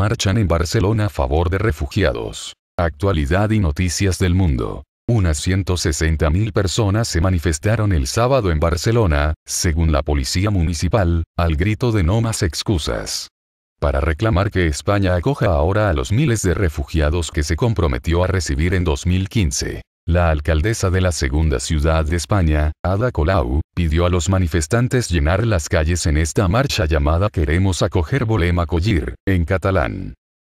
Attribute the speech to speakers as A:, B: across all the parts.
A: marchan en Barcelona a favor de refugiados. Actualidad y noticias del mundo. Unas 160.000 personas se manifestaron el sábado en Barcelona, según la policía municipal, al grito de no más excusas. Para reclamar que España acoja ahora a los miles de refugiados que se comprometió a recibir en 2015. La alcaldesa de la segunda ciudad de España, Ada Colau, pidió a los manifestantes llenar las calles en esta marcha llamada Queremos acoger Bolema Acollir, en catalán.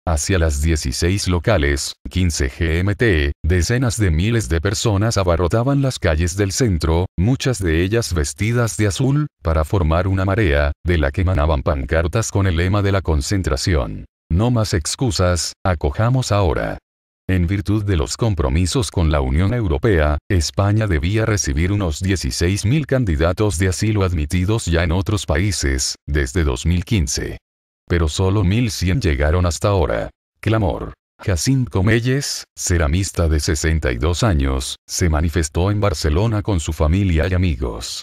A: Hacia las 16 locales, 15 GMT, decenas de miles de personas abarrotaban las calles del centro, muchas de ellas vestidas de azul, para formar una marea, de la que manaban pancartas con el lema de la concentración. No más excusas, acojamos ahora. En virtud de los compromisos con la Unión Europea, España debía recibir unos 16.000 candidatos de asilo admitidos ya en otros países, desde 2015. Pero solo 1.100 llegaron hasta ahora. Clamor. Jacinto Comelles, ceramista de 62 años, se manifestó en Barcelona con su familia y amigos.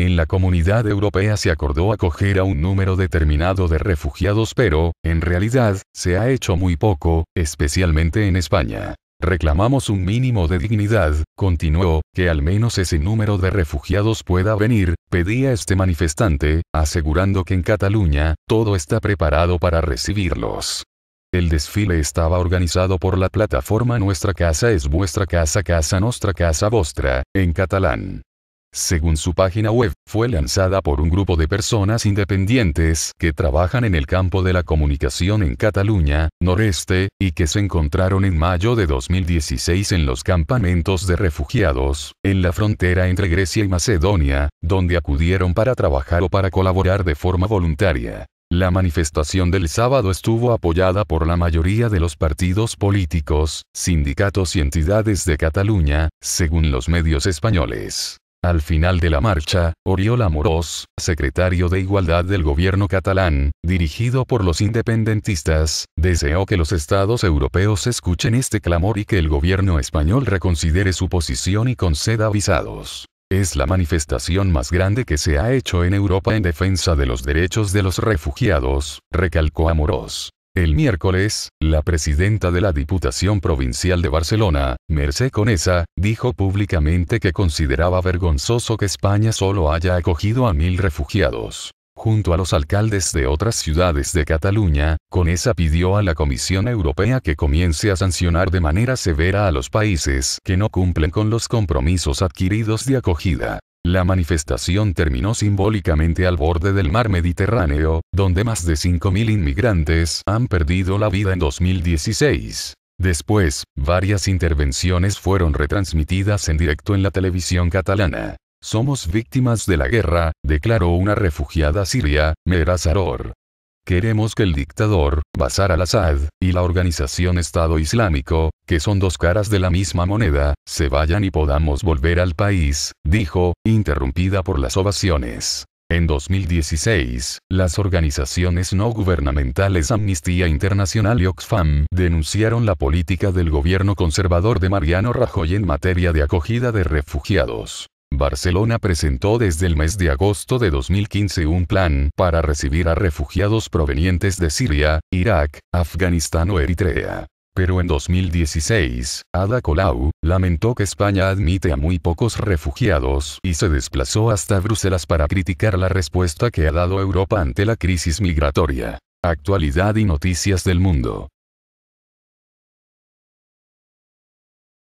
A: En la comunidad europea se acordó acoger a un número determinado de refugiados pero, en realidad, se ha hecho muy poco, especialmente en España. Reclamamos un mínimo de dignidad, continuó, que al menos ese número de refugiados pueda venir, pedía este manifestante, asegurando que en Cataluña, todo está preparado para recibirlos. El desfile estaba organizado por la plataforma Nuestra Casa es Vuestra Casa Casa Nuestra Casa Vostra, en catalán. Según su página web, fue lanzada por un grupo de personas independientes que trabajan en el campo de la comunicación en Cataluña, noreste, y que se encontraron en mayo de 2016 en los campamentos de refugiados, en la frontera entre Grecia y Macedonia, donde acudieron para trabajar o para colaborar de forma voluntaria. La manifestación del sábado estuvo apoyada por la mayoría de los partidos políticos, sindicatos y entidades de Cataluña, según los medios españoles. Al final de la marcha, Oriol Amorós, secretario de Igualdad del gobierno catalán, dirigido por los independentistas, deseó que los estados europeos escuchen este clamor y que el gobierno español reconsidere su posición y conceda visados. Es la manifestación más grande que se ha hecho en Europa en defensa de los derechos de los refugiados, recalcó Amorós. El miércoles, la presidenta de la Diputación Provincial de Barcelona, Mercé Conesa, dijo públicamente que consideraba vergonzoso que España solo haya acogido a mil refugiados. Junto a los alcaldes de otras ciudades de Cataluña, Conesa pidió a la Comisión Europea que comience a sancionar de manera severa a los países que no cumplen con los compromisos adquiridos de acogida. La manifestación terminó simbólicamente al borde del mar Mediterráneo, donde más de 5.000 inmigrantes han perdido la vida en 2016. Después, varias intervenciones fueron retransmitidas en directo en la televisión catalana. Somos víctimas de la guerra, declaró una refugiada siria, Mera Saror. Queremos que el dictador, Bashar al-Assad, y la organización Estado Islámico, que son dos caras de la misma moneda, se vayan y podamos volver al país, dijo, interrumpida por las ovaciones. En 2016, las organizaciones no gubernamentales Amnistía Internacional y Oxfam denunciaron la política del gobierno conservador de Mariano Rajoy en materia de acogida de refugiados. Barcelona presentó desde el mes de agosto de 2015 un plan para recibir a refugiados provenientes de Siria, Irak, Afganistán o Eritrea. Pero en 2016, Ada Colau lamentó que España admite a muy pocos refugiados y se desplazó hasta Bruselas para criticar la respuesta que ha dado Europa ante la crisis migratoria. Actualidad y noticias del mundo.